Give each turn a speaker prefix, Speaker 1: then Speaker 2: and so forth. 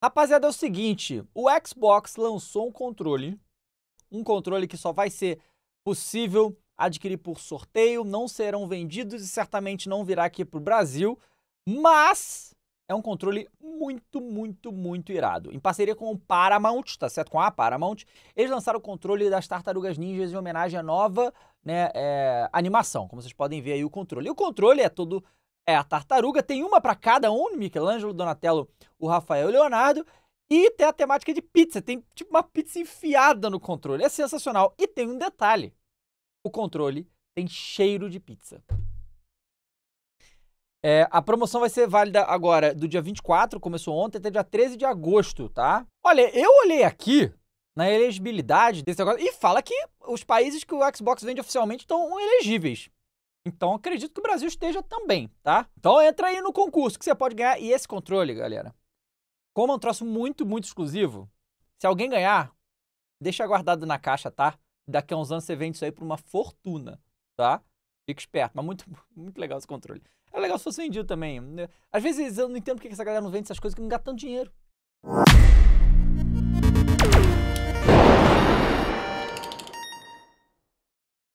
Speaker 1: Rapaziada, é o seguinte, o Xbox lançou um controle, um controle que só vai ser possível adquirir por sorteio, não serão vendidos e certamente não virá aqui para o Brasil, mas é um controle muito, muito, muito irado. Em parceria com o Paramount, tá certo? Com a Paramount, eles lançaram o controle das Tartarugas Ninjas em homenagem à nova né, é, animação, como vocês podem ver aí o controle. E o controle é todo é a tartaruga, tem uma para cada um, Michelangelo, Donatello, o Rafael e o Leonardo, e tem a temática de pizza, tem tipo uma pizza enfiada no controle, é sensacional. E tem um detalhe, o controle tem cheiro de pizza. É, a promoção vai ser válida agora do dia 24, começou ontem, até dia 13 de agosto, tá? Olha, eu olhei aqui na elegibilidade desse negócio e fala que os países que o Xbox vende oficialmente estão elegíveis. Então acredito que o Brasil esteja também, tá? Então entra aí no concurso que você pode ganhar. E esse controle, galera, como é um troço muito, muito exclusivo, se alguém ganhar, deixa guardado na caixa, tá? Daqui a uns anos você vende isso aí por uma fortuna, tá? Fica esperto, mas muito, muito legal esse controle. É legal se fosse vendido também. Às vezes eu não entendo porque essa galera não vende essas coisas que não gasta tanto dinheiro.